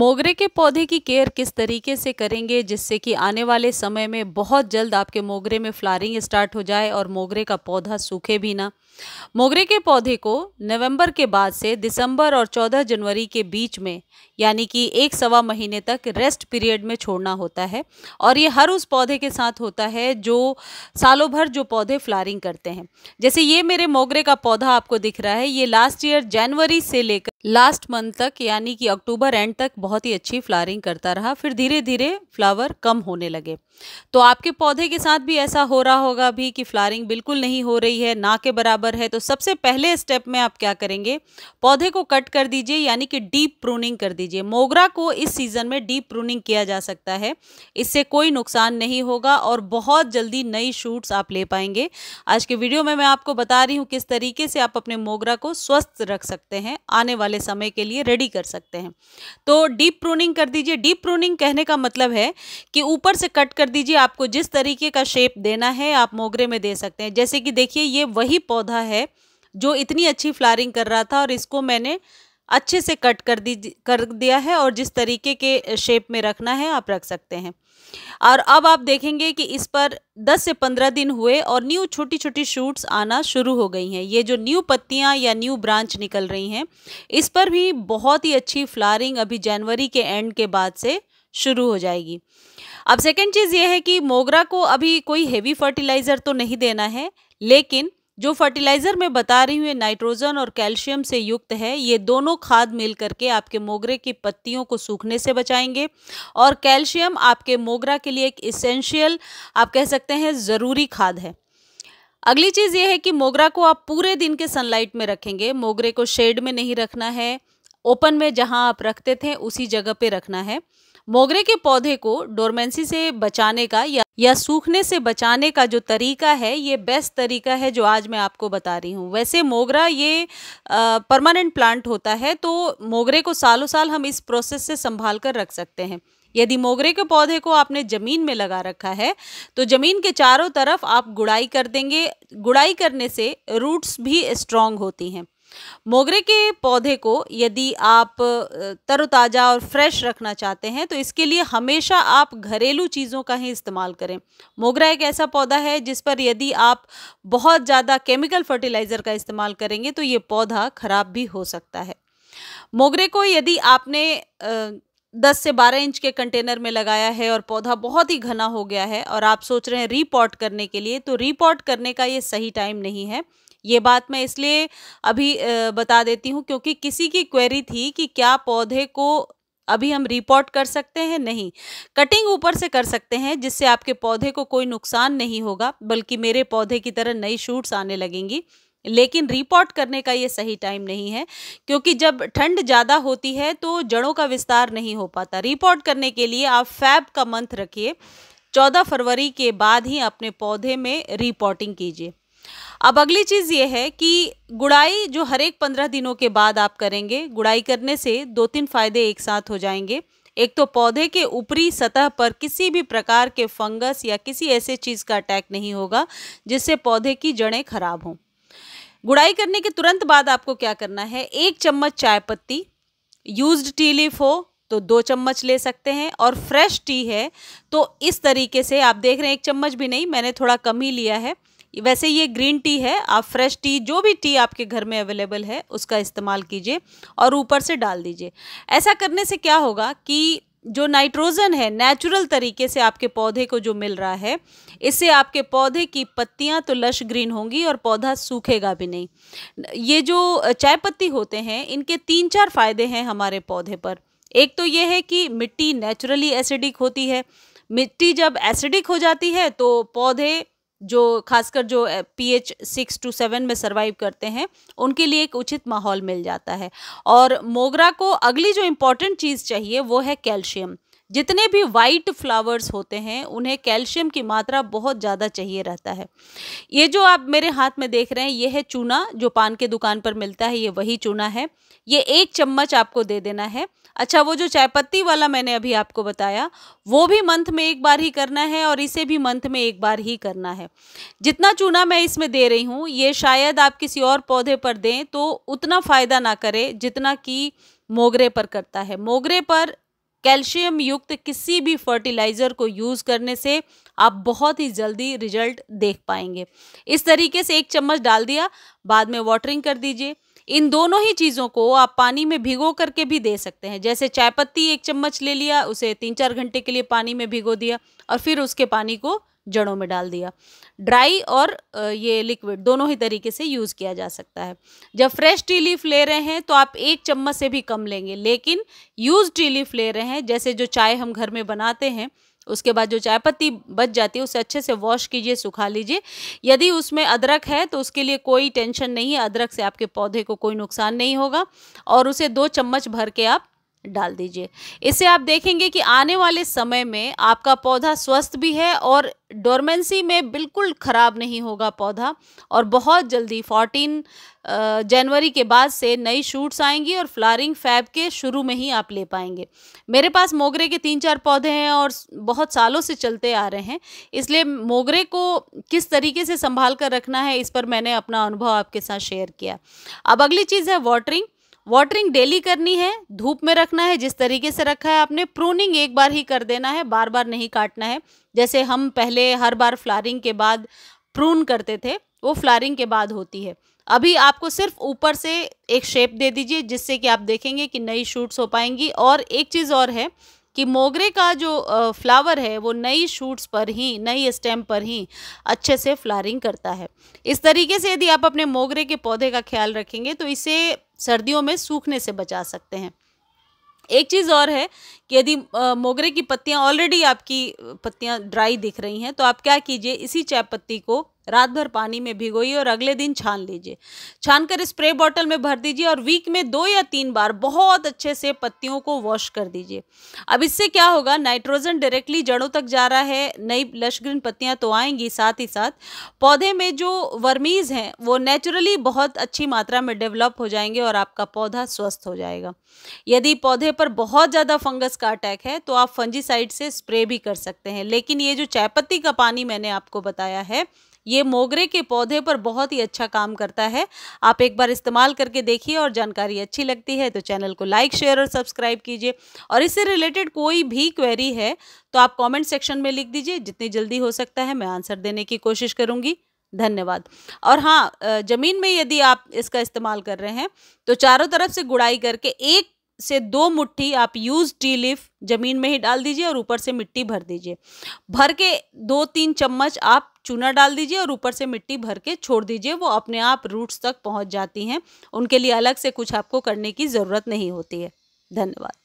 मोगरे के पौधे की केयर किस तरीके से करेंगे जिससे कि आने वाले समय में बहुत जल्द आपके मोगरे में फ्लारिंग स्टार्ट हो जाए और मोगरे का पौधा सूखे भी ना मोगरे के पौधे को नवंबर के बाद से दिसंबर और 14 जनवरी के बीच में यानी कि एक सवा महीने तक रेस्ट पीरियड में छोड़ना होता है और ये हर उस पौधे के साथ होता है जो सालों भर जो पौधे फ्लारिंग करते हैं जैसे ये मेरे मोगरे का पौधा आपको दिख रहा है ये लास्ट ईयर जनवरी से लेकर लास्ट मंथ तक यानी कि अक्टूबर एंड तक बहुत ही अच्छी फ्लावरिंग करता रहा फिर धीरे धीरे फ्लावर कम होने लगे तो आपके पौधे के साथ भी ऐसा हो रहा होगा अभी कि फ्लावरिंग बिल्कुल नहीं हो रही है ना के बराबर है तो सबसे पहले स्टेप में आप क्या करेंगे पौधे को कट कर दीजिए यानी कि डीप प्रूनिंग कर दीजिए मोगरा को इस सीज़न में डीप प्रूनिंग किया जा सकता है इससे कोई नुकसान नहीं होगा और बहुत जल्दी नई शूट्स आप ले पाएंगे आज के वीडियो में मैं आपको बता रही हूँ किस तरीके से आप अपने मोगरा को स्वस्थ रख सकते हैं आने वाले समय के लिए रेडी कर सकते हैं तो डीप प्रूनिंग कर दीजिए डीप प्रूनिंग कहने का मतलब है कि ऊपर से कट कर दीजिए आपको जिस तरीके का शेप देना है आप मोगरे में दे सकते हैं जैसे कि देखिए ये वही पौधा है जो इतनी अच्छी फ्लारिंग कर रहा था और इसको मैंने अच्छे से कट कर दी कर दिया है और जिस तरीके के शेप में रखना है आप रख सकते हैं और अब आप देखेंगे कि इस पर 10 से 15 दिन हुए और न्यू छोटी छोटी शूट्स आना शुरू हो गई हैं ये जो न्यू पत्तियां या न्यू ब्रांच निकल रही हैं इस पर भी बहुत ही अच्छी फ्लारिंग अभी जनवरी के एंड के बाद से शुरू हो जाएगी अब सेकेंड चीज़ ये है कि मोगरा को अभी कोई हेवी फर्टिलाइज़र तो नहीं देना है लेकिन जो फर्टिलाइज़र में बता रही हूँ नाइट्रोजन और कैल्शियम से युक्त है ये दोनों खाद मिल करके आपके मोगरे की पत्तियों को सूखने से बचाएंगे और कैल्शियम आपके मोगरा के लिए एक इसेंशियल आप कह सकते हैं ज़रूरी खाद है अगली चीज़ ये है कि मोगरा को आप पूरे दिन के सनलाइट में रखेंगे मोगरे को शेड में नहीं रखना है ओपन में जहाँ आप रखते थे उसी जगह पर रखना है मोगरे के पौधे को डोरमेंसी से बचाने का या या सूखने से बचाने का जो तरीका है ये बेस्ट तरीका है जो आज मैं आपको बता रही हूँ वैसे मोगरा ये परमानेंट प्लांट होता है तो मोगरे को सालों साल हम इस प्रोसेस से संभाल कर रख सकते हैं यदि मोगरे के पौधे को आपने ज़मीन में लगा रखा है तो ज़मीन के चारों तरफ आप गुड़ाई कर देंगे गुड़ाई करने से रूट्स भी स्ट्रांग होती हैं मोगरे के पौधे को यदि आप तरोताज़ा और फ्रेश रखना चाहते हैं तो इसके लिए हमेशा आप घरेलू चीज़ों का ही इस्तेमाल करें मोगरा एक ऐसा पौधा है जिस पर यदि आप बहुत ज़्यादा केमिकल फर्टिलाइज़र का इस्तेमाल करेंगे तो ये पौधा ख़राब भी हो सकता है मोगरे को यदि आपने दस से बारह इंच के कंटेनर में लगाया है और पौधा बहुत ही घना हो गया है और आप सोच रहे हैं रीपॉट करने के लिए तो रीपॉट करने का ये सही टाइम नहीं है ये बात मैं इसलिए अभी बता देती हूँ क्योंकि किसी की क्वेरी थी कि क्या पौधे को अभी हम रिपोर्ट कर सकते हैं नहीं कटिंग ऊपर से कर सकते हैं जिससे आपके पौधे को कोई नुकसान नहीं होगा बल्कि मेरे पौधे की तरह नई शूट्स आने लगेंगी लेकिन रिपोर्ट करने का ये सही टाइम नहीं है क्योंकि जब ठंड ज़्यादा होती है तो जड़ों का विस्तार नहीं हो पाता रिपोर्ट करने के लिए आप फैब का मंथ रखिए चौदह फरवरी के बाद ही अपने पौधे में रिपोर्टिंग कीजिए अब अगली चीज़ ये है कि गुड़ाई जो हर एक पंद्रह दिनों के बाद आप करेंगे गुड़ाई करने से दो तीन फ़ायदे एक साथ हो जाएंगे एक तो पौधे के ऊपरी सतह पर किसी भी प्रकार के फंगस या किसी ऐसे चीज़ का अटैक नहीं होगा जिससे पौधे की जड़ें खराब हों गुड़ाई करने के तुरंत बाद आपको क्या करना है एक चम्मच चाय पत्ती यूज्ड टी लीफ हो तो दो चम्मच ले सकते हैं और फ्रेश टी है तो इस तरीके से आप देख रहे हैं एक चम्मच भी नहीं मैंने थोड़ा कम ही लिया है वैसे ये ग्रीन टी है आप फ्रेश टी जो भी टी आपके घर में अवेलेबल है उसका इस्तेमाल कीजिए और ऊपर से डाल दीजिए ऐसा करने से क्या होगा कि जो नाइट्रोजन है नेचुरल तरीके से आपके पौधे को जो मिल रहा है इससे आपके पौधे की पत्तियां तो लश ग्रीन होंगी और पौधा सूखेगा भी नहीं ये जो चाय पत्ती होते हैं इनके तीन चार फायदे हैं हमारे पौधे पर एक तो ये है कि मिट्टी नेचुरली एसिडिक होती है मिट्टी जब एसिडिक हो जाती है तो पौधे जो खासकर जो पीएच सिक्स टू सेवन में सर्वाइव करते हैं उनके लिए एक उचित माहौल मिल जाता है और मोगरा को अगली जो इम्पोर्टेंट चीज़ चाहिए वो है कैल्शियम जितने भी वाइट फ्लावर्स होते हैं उन्हें कैल्शियम की मात्रा बहुत ज़्यादा चाहिए रहता है ये जो आप मेरे हाथ में देख रहे हैं ये है चूना जो पान के दुकान पर मिलता है ये वही चूना है ये एक चम्मच आपको दे देना है अच्छा वो जो चायपत्ती वाला मैंने अभी आपको बताया वो भी मंथ में एक बार ही करना है और इसे भी मंथ में एक बार ही करना है जितना चूना मैं इसमें दे रही हूँ ये शायद आप किसी और पौधे पर दें तो उतना फ़ायदा ना करे जितना कि मोगरे पर करता है मोगरे पर कैल्शियम युक्त किसी भी फर्टिलाइज़र को यूज़ करने से आप बहुत ही जल्दी रिजल्ट देख पाएंगे इस तरीके से एक चम्मच डाल दिया बाद में वाटरिंग कर दीजिए इन दोनों ही चीज़ों को आप पानी में भिगो करके भी दे सकते हैं जैसे चाय पत्ती एक चम्मच ले लिया उसे तीन चार घंटे के लिए पानी में भिगो दिया और फिर उसके पानी को जड़ों में डाल दिया ड्राई और ये लिक्विड दोनों ही तरीके से यूज़ किया जा सकता है जब फ्रेश टी लीफ ले रहे हैं तो आप एक चम्मच से भी कम लेंगे लेकिन यूज़ टी लीफ ले रहे हैं जैसे जो चाय हम घर में बनाते हैं उसके बाद जो चाय पत्ती बच जाती है उसे अच्छे से वॉश कीजिए सुखा लीजिए यदि उसमें अदरक है तो उसके लिए कोई टेंशन नहीं है अदरक से आपके पौधे को कोई नुकसान नहीं होगा और उसे दो चम्मच भर के आप डाल दीजिए इससे आप देखेंगे कि आने वाले समय में आपका पौधा स्वस्थ भी है और डोरमेंसी में बिल्कुल ख़राब नहीं होगा पौधा और बहुत जल्दी 14 जनवरी के बाद से नई शूट्स आएंगी और फ्लारिंग फैब के शुरू में ही आप ले पाएंगे मेरे पास मोगरे के तीन चार पौधे हैं और बहुत सालों से चलते आ रहे हैं इसलिए मोगरे को किस तरीके से संभाल कर रखना है इस पर मैंने अपना अनुभव आपके साथ शेयर किया अब अगली चीज़ है वाटरिंग वाटरिंग डेली करनी है धूप में रखना है जिस तरीके से रखा है आपने प्रूनिंग एक बार ही कर देना है बार बार नहीं काटना है जैसे हम पहले हर बार फ्लारिंग के बाद प्रून करते थे वो फ्लारिंग के बाद होती है अभी आपको सिर्फ ऊपर से एक शेप दे दीजिए जिससे कि आप देखेंगे कि नई शूट्स हो पाएंगी और एक चीज़ और है कि मोगरे का जो फ्लावर है वो नई शूट्स पर ही नई स्टेम पर ही अच्छे से फ्लारिंग करता है इस तरीके से यदि आप अपने मोगरे के पौधे का ख्याल रखेंगे तो इसे सर्दियों में सूखने से बचा सकते हैं एक चीज़ और है कि यदि मोगरे की पत्तियां ऑलरेडी आपकी पत्तियां ड्राई दिख रही हैं तो आप क्या कीजिए इसी चाय पत्ती को रात भर पानी में भिगोइए और अगले दिन छान लीजिए छानकर स्प्रे बॉटल में भर दीजिए और वीक में दो या तीन बार बहुत अच्छे से पत्तियों को वॉश कर दीजिए अब इससे क्या होगा नाइट्रोजन डायरेक्टली जड़ों तक जा रहा है नई लश ग्रीन पत्तियाँ तो आएंगी साथ ही साथ पौधे में जो वर्मीज़ हैं वो नेचुरली बहुत अच्छी मात्रा में डेवलप हो जाएंगे और आपका पौधा स्वस्थ हो जाएगा यदि पौधे पर बहुत ज़्यादा फंगस का अटैक है तो आप फंजीसाइड से स्प्रे भी कर सकते हैं लेकिन ये जो चायपत्ती का पानी मैंने आपको बताया है ये मोगरे के पौधे पर बहुत ही अच्छा काम करता है आप एक बार इस्तेमाल करके देखिए और जानकारी अच्छी लगती है तो चैनल को लाइक शेयर और सब्सक्राइब कीजिए और इससे रिलेटेड कोई भी क्वेरी है तो आप कमेंट सेक्शन में लिख दीजिए जितनी जल्दी हो सकता है मैं आंसर देने की कोशिश करूँगी धन्यवाद और हाँ ज़मीन में यदि आप इसका इस्तेमाल कर रहे हैं तो चारों तरफ से गुड़ाई करके एक से दो मुट्ठी आप यूज टी लिफ ज़मीन में ही डाल दीजिए और ऊपर से मिट्टी भर दीजिए भर के दो तीन चम्मच आप चूना डाल दीजिए और ऊपर से मिट्टी भर के छोड़ दीजिए वो अपने आप रूट्स तक पहुंच जाती हैं उनके लिए अलग से कुछ आपको करने की ज़रूरत नहीं होती है धन्यवाद